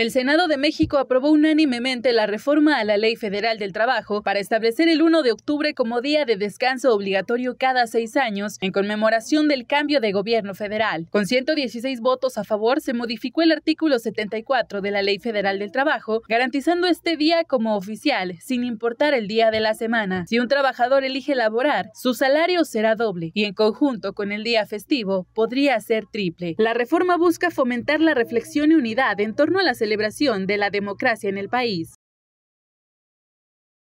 El Senado de México aprobó unánimemente la reforma a la Ley Federal del Trabajo para establecer el 1 de octubre como día de descanso obligatorio cada seis años en conmemoración del cambio de gobierno federal. Con 116 votos a favor, se modificó el artículo 74 de la Ley Federal del Trabajo, garantizando este día como oficial, sin importar el día de la semana. Si un trabajador elige laborar, su salario será doble y en conjunto con el día festivo podría ser triple. La reforma busca fomentar la reflexión y unidad en torno a las celebración de la democracia en el país.